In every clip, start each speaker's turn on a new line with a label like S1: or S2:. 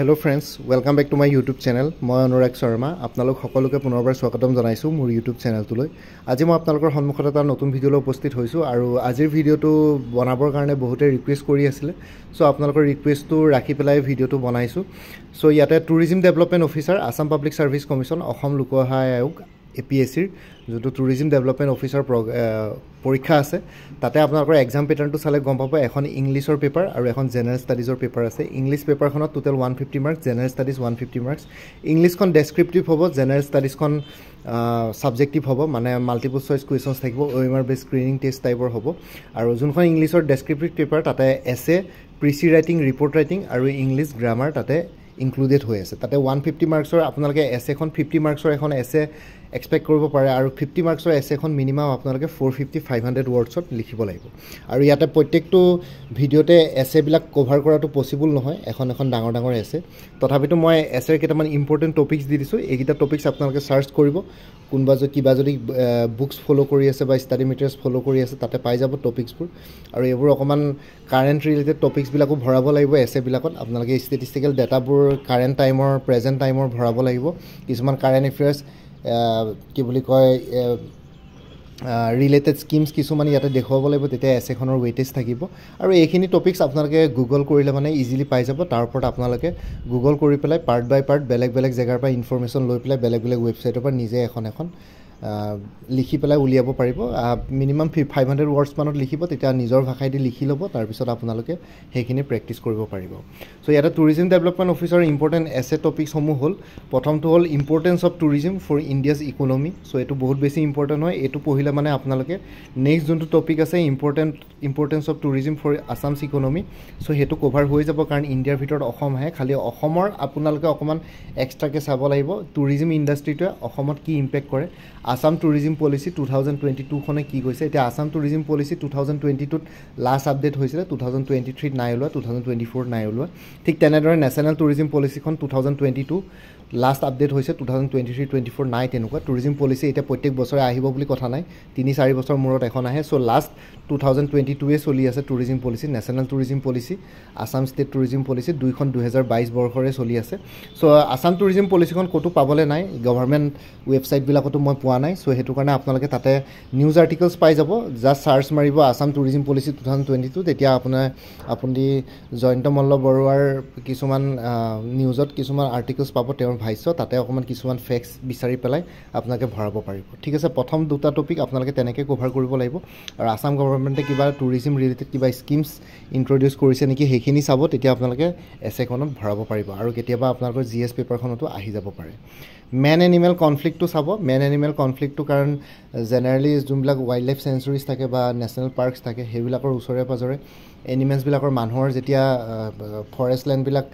S1: hello' friends welcome back to my YouTube channel মই অনুৰাগ শৰ্মা আপোনালোক সকলোকে পুনৰবাৰ স্বাগতম জনাইছোঁ মোৰ ইউটিউব চেনেলটোলৈ আজি মই আপোনালোকৰ সন্মুখত এটা নতুন ভিডিঅ'লৈ উপস্থিত হৈছোঁ আৰু আজিৰ ভিডিঅ'টো বনাবৰ কাৰণে বহুতে ৰিকুৱেষ্ট কৰি আছিলে চ' আপোনালোকৰ ৰিকুৱেষ্টটো ৰাখি পেলাই ভিডিঅ'টো বনাইছোঁ চ' ইয়াতে tourism development officer Assam public service commission Assam লোকসহায় আয়োগ এ পি এছ চিৰ যোনটো টুৰিজিম ডেভেলপমেণ্ট অফিচৰ পৰীক্ষা আছে তাতে আপোনালোকৰ এক্সাম পেটাৰ্ণটো চালে গম পাব এখন ইংলিছৰ পেপাৰ আৰু এখন জেনেৰেল ষ্টাডিজৰ পেপাৰ আছে ইংলিছ পেপাৰখনত total one fifty marks general studies one fifty marks ইংলিছখন ডেছক্ৰিপটিভ হ'ব জেনেৰেল ষ্টাডিজখন ছাবজেক্টিভ হ'ব মানে মাল্টিপল চইচ কুৱেশ্যনছ থাকিব O' M R based screening test টাইপৰ হ'ব আৰু যোনখন ইংলিছৰ ডেছক্ৰিপটিভ পেপাৰ তাতে essay precis writing report writing আৰু ইংলিছ গ্ৰামাৰ তাতে ইনক্লুডেড হৈ আছে তাতে ওৱান ফিফটি মাৰ্কছৰ আপোনালোকে এছ এখন ফিফটি মাৰ্কছৰ এখন এছে এক্সপেক্ট কৰিব পাৰে আৰু ফিফটি মাৰ্কছৰ এছ এখন মিনিমাম আপোনালোকে ফ'ৰ ফিফটি ফাইভ হাণ্ড্ৰেড ৱৰ্ডছত লিখিব লাগিব আৰু ইয়াতে প্ৰত্যেকটো ভিডিঅ'তে এছ এবিলাক কভাৰ কৰাটো পচিবল নহয় এখন এখন ডাঙৰ ডাঙৰ এছ এ তথাপিতো মই এছ এৰ কেইটামান ইম্পৰ্টেণ্ট টপিকছ দি দিছোঁ এইকেইটা টপিক্স আপোনালোকে চাৰ্চ কৰিব কোনোবা যদি কিবা যদি বুকচ ফ'ল' কৰি আছে বা ষ্টাডি মেটেৰিয়েলছ ফ'ল' কৰি আছে তাতে পাই যাব টপিকছবোৰ আৰু এইবোৰ অকণমান কাৰেণ্ট ৰিলেটেড টপিকছবিলাকো ভৰাব লাগিব এছ এবিলাকত আপোনালোকে ষ্টেটিষ্টিকেল ডেটাবোৰ কাৰেণ্ট টাইমৰ প্ৰেজেণ্ট টাইমৰ ভৰাব লাগিব কিছুমান কাৰেণ্ট এফেয়াৰ্ছ কি বুলি কয় ৰিলেটেড স্কীমছ কিছুমান ইয়াতে দেখুৱাব লাগিব তেতিয়া এছ এখনৰ ৱেইটেজ থাকিব আৰু এইখিনি টপিকছ আপোনালোকে গুগল কৰিলে মানে ইজিলি পাই যাব তাৰ ওপৰত আপোনালোকে গুগল কৰি পেলাই পাৰ্ট বাই পাৰ্ট বেলেগ বেলেগ জেগাৰ পৰা ইনফৰ্মেশ্যন লৈ পেলাই বেলেগ বেলেগ ৱেবছাইটৰ পৰা নিজে এখন এখন লিখি পেলাই উলিয়াব পাৰিব মিনিমাম ফি ফাইভ হাণ্ড্ৰেড ৱৰ্ডছমানত লিখিব তেতিয়া নিজৰ ভাষাইদি লিখি ল'ব তাৰপিছত আপোনালোকে সেইখিনি প্ৰেক্টিছ কৰিব পাৰিব চ' ইয়াতে টুৰিজিম ডেভেলপমেণ্ট অফিচৰ ইম্পৰ্টেণ্ট এছে টপিকছসমূহ হ'ল প্ৰথমটো হ'ল importance of tourism for India's economy so' এইটো বহুত বেছি ইম্পৰ্টেণ্ট হয় এইটো পঢ়িলে মানে আপোনালোকে নেক্সট যোনটো টপিক আছে important importance of tourism for Assam's economy so' সেইটো কভাৰ হৈ যাব কাৰণ ইণ্ডিয়াৰ ভিতৰত অসম আহে খালী অসমৰ আপোনালোকে অকণমান এক্সট্ৰাকৈ চাব লাগিব টুৰিজিম ইণ্ডাষ্ট্ৰিটোৱে অসমত কি ইম্পেক্ট কৰে Assam tourism policy two thousand twenty টুখনে কি কৈছে এতিয়া Assam tourism policy two thousand twenty টুত লাষ্ট আপডেট হৈছিলে টু থাউজেণ্ড টুৱেণ্টি থ্ৰীত নাই ওলোৱা টু থাউজেণ্ড টুৱেণ্টি ফ'ৰ নাই ওলোৱা ঠিক তেনেদৰে নেশ্যনেল টুৰিজিম পলিচিখন two thousand twenty two last update হৈছে two thousand twenty three twenty four নাই তেনেকুৱা টুৰিজিম পলিচি এতিয়া প্ৰত্যেক বছৰে আহিব বুলি কথা নাই তিনি চাৰি বছৰ মূৰত এখন আহে so' last two thousand twenty টুৱে চলি আছে tourism policy national tourism policy Assam state tourism policy দুইখন দুহেজাৰ বাইছ বৰ্ষৰে চলি আছে চ' আছাম টুৰিজিম পলিচিখন ক'তো পাবলৈ নাই গভৰ্ণমেণ্ট ৱেবছাইটবিলাকতো মই পোৱা হোৱা নাই চ' সেইটো কাৰণে আপোনালোকে তাতে নিউজ আৰ্টিকলছ পাই যাব জাষ্ট চাৰ্চ মাৰিব Assam tourism policy two thousand twenty two তেতিয়া আপোনাৰ আপুনি জয়ন্ত মল্ল বৰুৱাৰ কিছুমান নিউজত কিছুমান আৰ্টিকলছ পাব তেওঁৰ ভাষ্য তাতে অকণমান কিছুমান ফেক্স বিচাৰি পেলাই আপোনালোকে ভৰাব পাৰিব ঠিক আছে প্ৰথম দুটা টপিক আপোনালোকে তেনেকৈ কভাৰ কৰিব লাগিব আৰু আছাম গভৰ্ণমেণ্টে কিবা টুৰিজিম ৰিলেটেড কিবা স্কিমছ ইণ্ট্ৰডিউচ কৰিছে নেকি সেইখিনি চাব তেতিয়া আপোনালোকে এছ এখনত ভৰাব পাৰিব আৰু কেতিয়াবা আপোনালোকৰ জি এছ পেপাৰখনতো আহি যাব পাৰে মেন এনিমেল কনফ্লিক্টটো চাব মেন এনিমেল কনফ্লিক্টটো কাৰণ জেনেৰেলি যোনবিলাক ৱাইল্ড লাইফ চেঞ্চুৰিজ থাকে বা নেশ্যনেল পাৰ্কছ থাকে সেইবিলাকৰ ওচৰে পাঁজৰে এনিমেলছবিলাকৰ মানুহৰ যেতিয়া ফৰেষ্ট লেণ্ডবিলাক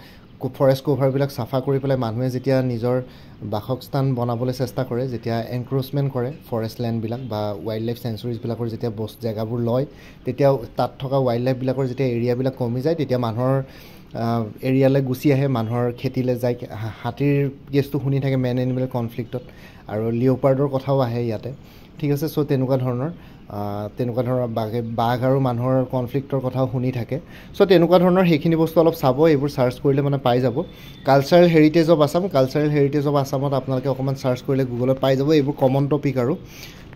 S1: ফৰেষ্ট কভাৰবিলাক চাফা কৰি পেলাই মানুহে যেতিয়া নিজৰ বাসস্থান বনাবলৈ চেষ্টা কৰে যেতিয়া এনক্ৰ'চমেণ্ট কৰে ফৰেষ্ট লেণ্ডবিলাক বা ৱাইল্ড লাইফ চেঞ্চুৰিজবিলাকৰ যেতিয়া বস্তু জেগাবোৰ লয় তেতিয়া তাত থকা ৱাইল্ড লাইফবিলাকৰ যেতিয়া এৰিয়াবিলাক কমি যায় তেতিয়া মানুহৰ এৰিয়ালৈ গুচি আহে মানুহৰ খেতিলৈ যায় হাতীৰ কেছটো শুনি থাকে মেন এনিমেল কনফ্লিক্টত আৰু লিঅ'পাৰ্ডৰ কথাও আহে ইয়াতে ঠিক আছে চ' তেনেকুৱা ধৰণৰ তেনেকুৱা ধৰণৰ বাঘে বাঘ আৰু মানুহৰ কনফ্লিক্টৰ কথাও শুনি থাকে চ' তেনেকুৱা ধৰণৰ সেইখিনি বস্তু অলপ চাব এইবোৰ চাৰ্চ কৰিলে মানে পাই যাব cultural heritage of Assam cultural heritage of আছামত আপোনালোকে অকণমান চাৰ্চ কৰিলে গুগলত পাই যাব এইবোৰ কমন টপিক আৰু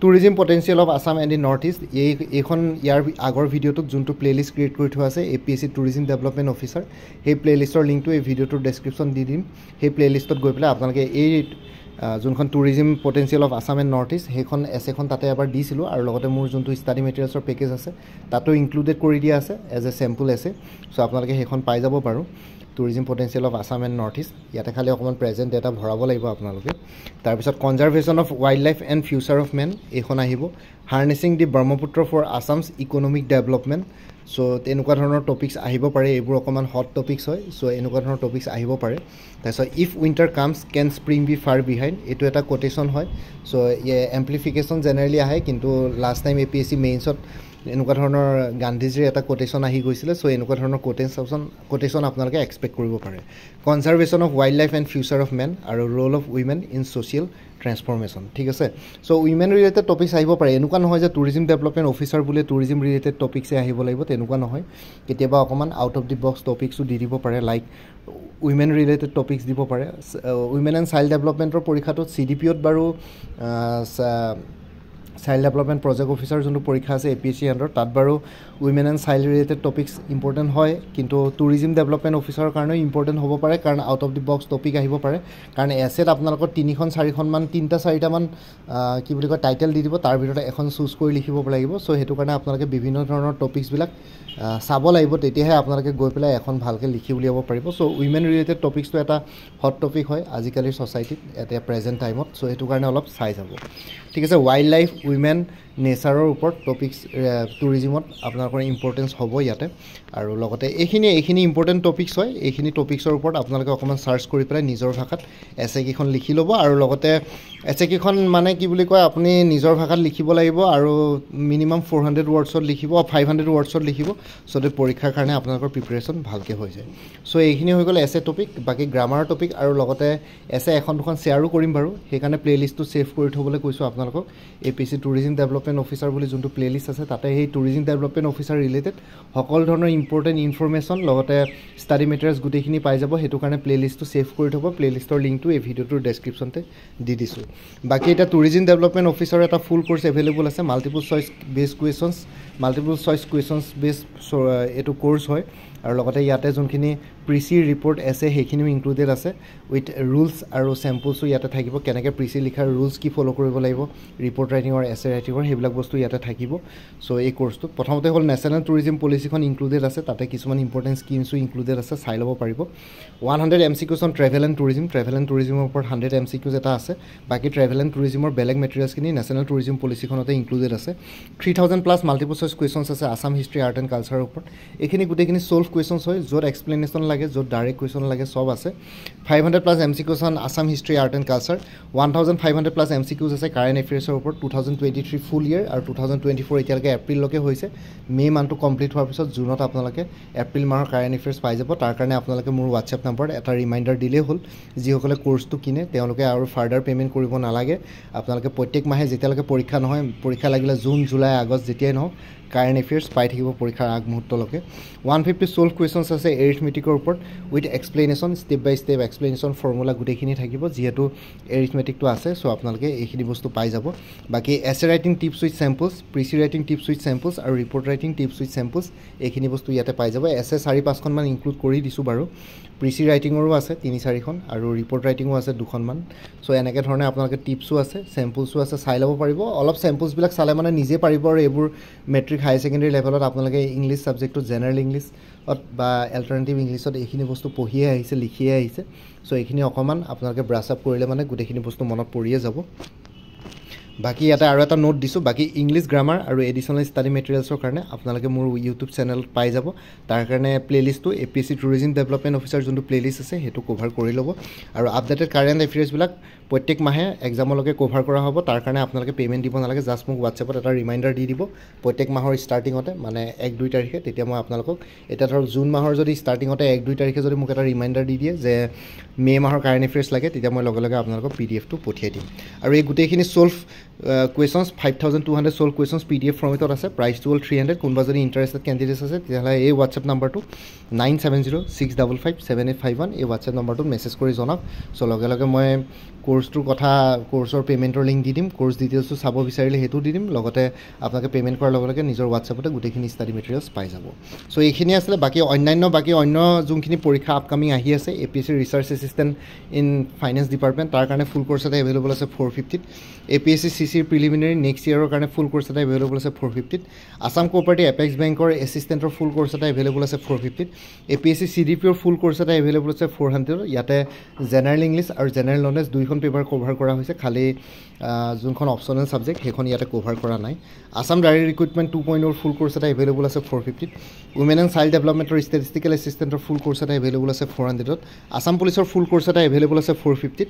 S1: tourism potential of Assam and the north east এই এইখন ইয়াৰ আগৰ ভিডিঅ'টোক যোনটো প্লে'লিষ্ট ক্ৰিয়েট কৰি থোৱা আছে A P S C tourism development officer সেই প্লে'লিষ্টৰ লিংকটো এই ভিডিঅ'টোৰ ডেছক্ৰিপশ্যন দি দিম সেই প্লে'লিষ্টত গৈ পেলাই আপোনালোকে এই যোনখন tourism potential of Assam and north east সেইখন এছেখন তাতে এবাৰ দিছিলোঁ আৰু লগতে মোৰ যোনটো ষ্টাডি মেটেৰিয়েলছৰ পেকেজ আছে তাতো ইনক্লুডেড কৰি দিয়া আছে এজ এ চেম্পুল এছে চ' আপোনালোকে সেইখন পাই যাব পাৰোঁ tourism potential of Assam and north east ইয়াতে খালী অকণমান প্ৰেজেণ্ট ডেটা ভৰাব লাগিব আপোনালোকে তাৰপিছত conservation of wildlife and future of man এইখন আহিব harnessing the Brahmaputra for Assam's economic development so' তেনেকুৱা ধৰণৰ টপিক্স আহিব পাৰে এইবোৰ অকণমান হট টপিক্স হয় চ' এনেকুৱা ধৰণৰ টপিক্স আহিব পাৰে তাৰপিছত if winter comes can spring be far behind এইটো এটা কটেশ্যন হয় চ' এম্প্লিফিকেশ্যন জেনেৰেলি আহে কিন্তু last time A P S C মেইনছত এনেকুৱা ধৰণৰ গান্ধীজীৰ এটা কোটেশ্যন আহি গৈছিলে চ' এনেকুৱা ধৰণৰ কোটেশ্যন কোটেশ্যন আপোনালোকে এক্সপেক্ট কৰিব পাৰে conservation of wildlife and future of man আৰু role of women in social transformation ঠিক আছে চ' উইমেন ৰিলেটেড টপিকছ আহিব পাৰে এনেকুৱা নহয় যে টুৰিজিম ডেভেলপমেণ্ট অফিচাৰ বোলে টুৰিজিম ৰিলেটেড টপিকছে আহিব লাগিব তেনেকুৱা নহয় কেতিয়াবা অকণমান আউট অফ দি বক্স টপিকছো দি দিব পাৰে লাইক উইমেন ৰিলেটেড টপিকছ দিব পাৰে উইমেন এণ্ড চাইল্ড ডেভেলপমেণ্টৰ পৰীক্ষাটোত চি ডি পি অত বাৰু চাইল্ড ডেভেলপমেণ্ট প্ৰজেক্ট অফিচাৰ যোনটো পৰীক্ষা আছে A P S C under তাত বাৰু women and child related topics important হয় কিন্তু টুৰিজিম ডেভেলপমেণ্ট অফিচৰ কাৰণেও ইম্পৰ্টেণ্ট হ'ব পাৰে কাৰণ out of the box topic আহিব পাৰে কাৰণ এছেট আপোনালোকৰ তিনিখন চাৰিখনমান তিনিটা চাৰিটামান কি বুলি কয় টাইটেল দি দিব তাৰ ভিতৰত এখন চুজ কৰি লিখিব লাগিব চ' সেইটো কাৰণে আপোনালোকে বিভিন্ন ধৰণৰ টপিকছবিলাক চাব লাগিব তেতিয়াহে আপোনালোকে গৈ পেলাই এখন ভালকৈ লিখি উলিয়াব পাৰিব চ' উইমেন ৰিলেটেড টপিকছটো এটা হট টপিক হয় আজিকালিৰ ছ'চাইটিত এতিয়া প্ৰেজেণ্ট টাইমত চ' সেইটো কাৰণে অলপ চাই যাব ঠিক আছে ৱাইল্ড লাইফ উইমেন নেচাৰৰ ওপৰত টপিকছ টুৰিজিমত আপোনালোকৰ ইম্পৰ্টেঞ্চ হ'ব ইয়াতে আৰু লগতে এইখিনি এইখিনি ইম্পৰ্টেণ্ট টপিকছ হয় এইখিনি টপিকছৰ ওপৰত আপোনালোকে অকণমান চাৰ্চ কৰি পেলাই নিজৰ ভাষাত এছে কেইখন লিখি ল'ব আৰু লগতে এছে কেইখন মানে কি বুলি কয় আপুনি নিজৰ ভাষাত লিখিব লাগিব আৰু মিনিমাম ফ'ৰ হাণ্ড্ৰেড ৱৰ্ডছত লিখিব ফাইভ হাণ্ড্ৰেড ৱৰ্ডছত লিখিব চ' দে পৰীক্ষাৰ কাৰণে আপোনালোকৰ প্ৰিপেৰেশ্যন ভালকৈ হৈ যায় চ' এইখিনি হৈ গ'ল এছ এ টপিক বাকী গ্ৰামাৰ টপিক আৰু লগতে এছে এখন দুখন শ্বেয়াৰো কৰিম বাৰু সেইকাৰণে প্লে'লিষ্টটো ছেভ কৰি থ'বলৈ কৈছোঁ আপোনালোকক A P C tourism develop development officer বুলি যোনটো প্লে'লিষ্ট আছে তাতে সেই টুৰিজিম ডেভেলপমেণ্ট অফিচাৰ ৰিলেটেড সকলো ধৰণৰ ইম্পৰ্টেণ্ট ইনফৰ্মেশ্যন লগতে ষ্টাডি মেটেৰিয়েলছ গোটেইখিনি পাই যাব সেইটো কাৰণে প্লে'লিষ্টটো ছেভ কৰি থ'ব প্লে'লিষ্টৰ লিংকটো এই ভিডিঅ'টোৰ ডেছক্ৰিপশ্যনতে দি দিছোঁ বাকী এতিয়া টুৰিজিম ডেভেলপমেণ্ট অফিচৰ এটা ফুল কৰ্চ এভেইলেবল আছে multiple choice based questions multiple choice questions based এইটো কৰ্চ হয় আৰু লগতে ইয়াতে যোনখিনি প্ৰিচিৰ ৰিপৰ্ট আছে সেইখিনিও ইনক্লুডেড আছে উইথ ৰুলছ আৰু চেম্পুলছো ইয়াতে থাকিব কেনেকৈ প্ৰিচি লিখাৰ ৰুলছ কি ফ'ল' কৰিব লাগিব ৰিপৰ্ট ৰাইটিঙৰ এছ এ ৰাইটিঙৰ সেইবিলাক বস্তু ইয়াতে থাকিব চ' এই কৰ্চটো প্ৰথমতে হ'ল নেশ্যনেল টুৰিজিম পলিচিখন ইনক্লুডেড আছে তাতে কিছুমান ইম্পৰ্টেণ্ট স্কীমছো ইনক্লুডেড আছে চাই ল'ব পাৰিব one hundred M C Qs on travel and tourism travel and টুৰিজিমৰ ওপৰত হাণ্ড্ৰেড এম চি কিউজ এটা আছে বাকী ট্ৰেভেল এণ্ড টুৰিজিমৰ বেলেগ মেটেৰিয়েলছখিনি নেশ্যনেল টুৰিজিম পলিচিখনতে ইনক্লুডেড আছে three thousand plus multiple choice questions আছে আছাম হিষ্ট্ৰী আৰ্ট এণ্ড কালচাৰৰ ওপৰত এইখিনি গোটেইখিনি চ'ল্ভ কুৱেশ্যনছ হয় য'ত এক্সপ্লেনেশ্যন লাগে য'ত ডাইৰেক্ট কুৱেশ্যন লাগে চব আছে five hundred plus M C question Assam history art and culture one thousand five hundred plus M C Qs আছে কাৰেণ্ট এফেয়াৰ্ছৰ ওপৰত two thousand twenty three full year আৰু টু থাউজেণ্ড টুৱেণ্টি ফ'ৰ এতিয়ালৈকে এপ্ৰিললৈকে হৈছে মে' মান্থটো complete হোৱাৰ পিছত জুনত আপোনালোকে এপ্ৰিল মাহৰ কাৰেণ্ট এফেয়াৰ্ছ পাই যাব তাৰ কাৰণে আপোনালোকে মোৰ হোৱাটছএপ নম্বৰত এটা ৰিমাইণ্ডাৰ দিলেই হ'ল যিসকলে কোৰ্চটো কিনে তেওঁলোকে আৰু ফাৰ্ডাৰ পে'মেণ্ট কৰিব নালাগে আপোনালোকে প্ৰত্যেক মাহে যেতিয়ালৈকে পৰীক্ষা নহয় পৰীক্ষা লাগিলে জুন জুলাই আগষ্ট যেতিয়াই নহওক কাৰেণ্ট এফেয়াৰ্ছ পাই থাকিব পৰীক্ষাৰ আগমুহূৰ্তলৈকে ওৱান ফিফটি চ'ল্ভ কুৱেশ্যনছ আছে এৰিথমেটিকৰ ওপৰত with explanation step by step explanation formula গোটেইখিনি থাকিব যিহেতু এৰিথমেটিকটো আছে চ' আপোনালোকে এইখিনি বস্তু পাই যাব বাকী essay writing tips with samples চি ৰাইটিং টিপছ উইথ চেম্পলছ আৰু report writing tips with samples এইখিনি বস্তু ইয়াতে পাই যাব এছে চাৰি পাঁচখনমান ইনক্লুড কৰি দিছোঁ বাৰু প্ৰি চি ৰাইটিঙৰো আছে তিনি চাৰিখন আৰু ৰিপৰ্ট ৰাইটিঙো আছে দুখনমান চ' এনেকৈ ধৰণে আপোনালোকে টিপছো আছে চেম্পলছো আছে চাই ল'ব পাৰিব অলপ চেম্পলছবিলাক চালে মানে নিজে পাৰিব আৰু এইবোৰ মেট্ৰিক মেট্ৰিক হাই ছেকেণ্ডেৰী লেভেলত আপোনালোকে ইংলিছ ছাবজেক্টটো জেনেৰেল ইংলিছত বা এল্টাৰনেটিভ ইংলিছত এইখিনি বস্তু পঢ়িয়ে আহিছে লিখিয়ে আহিছে চ' এইখিনি অকণমান আপোনালোকে ব্ৰাছ আপ কৰিলে মানে গোটেইখিনি বস্তু মনত পৰিয়ে যাব বাকী ইয়াতে আৰু এটা নোট দিছোঁ বাকী ইংলিছ গ্ৰামাৰ আৰু এডিশ্যনেল ষ্টাডি মেটেৰিয়েলছৰ কাৰণে আপোনালোকে মোৰ ইউটিউব চেনেলত পাই যাব তাৰ কাৰণে প্লে'লিষ্টটো A P S C tourism development officer যোনটো প্লে'লিষ্ট আছে সেইটো কভাৰ কৰি ল'ব আৰু আপডেটেড কাৰেণ্ট এফেয়াৰ্ছবিলাক প্ৰত্যেক মাহে একজামলৈকে কভাৰ কৰা হ'ব তাৰ কাৰণে আপোনালোকে পে'মেণ্ট দিব নালাগে জাষ্ট মোক হোৱাটছএপত এটা ৰিমাইণ্ডাৰ দি দিব প্ৰত্যেক মাহৰ ষ্টাৰ্টিঙতে মানে এক দুই তাৰিখে তেতিয়া মই আপোনালোকক এতিয়া ধৰক জুন মাহৰ যদি ষ্টাৰ্টিঙতে এক দুই তাৰিখে যদি মোক এটা ৰিমাইণ্ডাৰ দি দিয়ে যে মে' মাহৰ কাৰেণ্ট এফেয়াৰ্ছ লাগে তেতিয়া মই লগে লগে আপোনালোকক পি ডি এফটো পঠিয়াই দিম আৰু এই গোটেইখিনি solved questions five thousand two hundred solved questions P D F ফৰ্মেটত আছে প্ৰাইচটো হ'ল থ্ৰী হাণ্ড্ৰেড কোনোবা যদি ইণ্টাৰেষ্টেড কেণ্ডিডেট আছে তেতিয়াহ'লে এই হোৱাটছএপ নাম্বাৰটো nine seven zero' six double five seven eight five one এই হোৱাটছএপ নাম্বাৰটো মেছেজ কৰি জনাওক চ' লগে লগে মই কোৰ্চটোৰ কথা কোৰ্চৰ পে'মেণ্টৰ লিংক দি দিম কোৰ্চ ডিটেইলছটো চাব বিচাৰিলে সেইটো দি দিম লগতে আপোনালোকে পে'মেণ্ট কৰাৰ লগে লগে নিজৰ হোৱাটছএপতে গোটেইখিনি ষ্টাডি মেটেৰিয়েলছ পাই যাব চ' এইখিনি আছিলে বাকী অন্যান্য বাকী অন্য যোনখিনি পৰীক্ষা আপকামিং আহি আছে A P S C research assistant in finance department তাৰ কাৰণে ফুল কৰ্চ এটা এভেইলেবল আছে ফ'ৰ ফিফটিত A P S C C চিৰ প্ৰিলিমিনেৰী নেক্সট ইয়াৰৰ কাৰণে ফুল কৰ্চ এটা এভেইলেবল আছে ফ'ৰ ফিফটিত আছাম কপাৰেটিভ এপেক্স বেংকৰ এছিষ্টেণ্টৰ ফুল ক'ৰ্চ এটা এভেইলেবল আছে ফ'ৰ ফিফটিত A P S C C D পিঅ'ৰ ফুল কোৰ্চ এটা এভেইলেবল আছে ফ'ৰ হাণ্ড্ৰেডত ইয়াতে জেনেৰেল ইংলিছ আৰু জেনেৰেল নলেজ দুইখন পেপাৰ কভাৰ কৰা হৈছে খালী যোনখন অপচনেল ছাবজেক্ট সেইখন ইয়াতে কভাৰ কৰা নাই আছাম ডাইৰেক্ট ৰিক্ৰুইটমেণ্ট টু পইণ্টৰ ফুল কৰ্চ এটা এভেইলেবল আছে ফ'ৰ ফিফটিত উমেন এণ্ড চাইল্ড ডেভেলপমেণ্টৰ ষ্টেটিষ্টিকেল এছিষ্টেণ্টৰ ফুল কৰ্চ এটা এভেইলেবল আছে ফ'ৰ হাণ্ড্ৰেডত আছাম পুলিচৰ ফুল ক'ৰ্চ এটা এভেইলেবল আছে ফ'ৰ ফিফটিত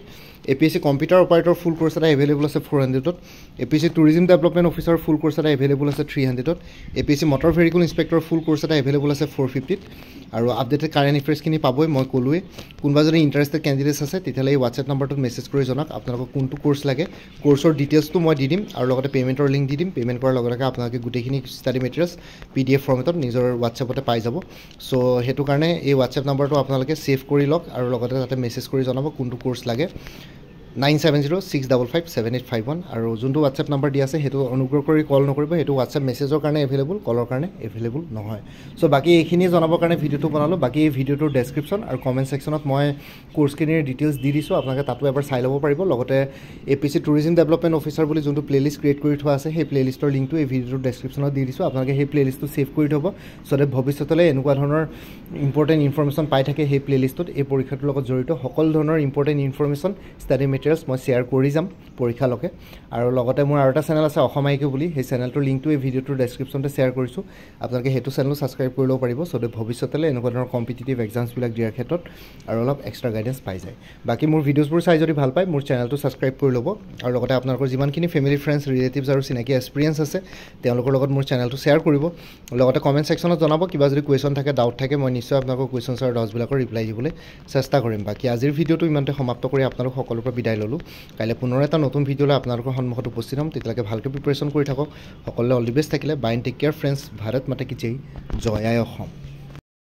S1: A P S C computer operator full course এটা এভেইলেবল আছে ফ'ৰ হাণ্ড্ৰেডত A P C tourism development officer full course এটা এভেইলেবল আছে থ্ৰী হাণ্ড্ৰেডত A P C motor vehicle inspector full course এটা এভেলেবল আছে ফ'ৰ ফিফটিত আৰু আপডেটেড কাৰেণ্ট এফেয়াৰ্ছখিনি পাবই মই ক'লোৱেই কোনোবা যদি ইণ্টাৰেষ্টেড কেণ্ডিডেটছ আছে তেতিয়াহ'লে এই হোৱাটছএপ নম্বৰটোত মেছেজ কৰি জনাওক আপোনালোকক কোনটো কোৰ্চ লাগে ক'ৰ্চৰ ডিটেইলছটো মই দি দিম আৰু লগতে পে'মেণ্টৰ লিংক দি দিম পে'মেণ্ট কৰাৰ লগে লগে আপোনালোকে গোটেইখিনি study materials P D F ফৰ্মেটত নিজৰ হোৱাটছএপতে পাই যাব চ' সেইটো কাৰণে এই হোৱাটছএপ নম্বৰটো আপোনালোকে ছেভ কৰি লওক আৰু লগতে তাতে মেছেজ কৰি জনাব কোনটো কোৰ্চ লাগে nine seven zero' six double five seven eight five one আৰু যোনটো হোৱাটছএপ নাম্বাৰ দিয়া আছে সেইটো অনুগ্ৰহ কৰি কল নকৰিব সেইটো হোৱাটছএপ মেছেজৰ কাৰণে এভেইলেবল কলৰ কাৰণে এভেইলেবল নহয় চ' বাকী এইখিনিয়ে জনাবৰ কাৰণে ভিডিঅ'টো বনালোঁ বাকী এই ভিডিঅ'টোৰ ডেছক্ৰিপশ্যন আৰু কমেণ্ট ছেকশ্যনত মই কোৰ্চখিনিৰ ডিটেইলছ দি দিছোঁ আপোনালোকে তাতো এবাৰ চাই ল'ব পাৰিব লগতে A P C tourism development officer বুলি যোনটো প্লেলিষ্ট ক্ৰিয়েট কৰি থোৱা আছে সেই প্লেলিষ্টৰ লিংকটো এই ভিডিঅ'টোৰ ডেছক্ৰিপশ্যনত দি দিছোঁ আপোনালোকে সেই প্লেলিষ্টটো ছেভ কৰি থ'ব চ' দেট ভৱিষ্যতলৈ এনেকুৱা ধৰণৰ ইম্পৰ্টেণ্ট ইনফৰ্মেশ্যন পাই থাকে সেই প্লেলিষ্টত এই পৰীক্ষাটোৰ লগত জড়িত সকলো ধৰণৰ ইম্পৰ্টেণ্ট ইনফৰ্মেশ্যন ষ্টাডি মেটেৰিয়েলছ মই শ্বেয়াৰ কৰি যাম পৰীক্ষালৈকে আৰু লগতে মোৰ আৰু এটা চেনেল আছে অসম আইকে বুলি সেই চেনেলটোৰ লিংকটো এই ভিডিঅ'টোৰ ডেছক্ৰিপশ্যনতে শ্বেয়াৰ কৰিছোঁ আপোনালোকে সেইটো চেনেলো ছাবস্ক্ৰাইব কৰি ল'ব পাৰিব চ' ভৱিষ্যতলৈ এনেকুৱা ধৰণৰ কম্পিটিটিভ এক্সামছবিলাক দিয়াৰ ক্ষেত্ৰত আৰু অলপ এক্সট্ৰা গাইডেঞ্চ পাই যায় বাকী মোৰ ভিডিঅ'জবোৰ চাই যদি ভাল পায় মোৰ চেনেলটো ছাবস্ক্ৰাইব কৰি ল'ব আৰু লগতে আপোনালোকৰ যিমানখিনি ফেমিলি ফ্ৰেণ্ডছ ৰিলেটিভছ আৰু চিনাকি এক্সপিৰিয়েঞ্চ আছে তেওঁলোকৰ লগত মোৰ চেনেলটো শ্বেয়াৰ কৰিব লগতে কমেণ্ট ছেকশ্যনত জনাব কিবা যদি কুৱেশ্যন থাকে ডাউট থাকে মই নিশ্চয় আপোনালোকৰ কুৱেশ্যনছ আৰু ডাউটছবিলাকৰ ৰিপ্লাই দিবলৈ চেষ্টা কৰিম বাকী আজিৰ ভিডিঅ'টো ইমানতে সমাপ্ত কৰি আপোনালোক সকলোৰে পৰা বিদায় ললোঁ কাইলৈ পুনৰ এটা নতুন ভিডিঅ'লৈ আপোনালোকৰ সন্মুখত উপস্থিত হ'ম তেতিয়ালৈকে ভালকৈ প্ৰিপেৰেশ্যন কৰি থাকক সকলোৱে অল দি বেষ্ট থাকিলে bye take care friends Bharat মাতে কিজেই আই অসম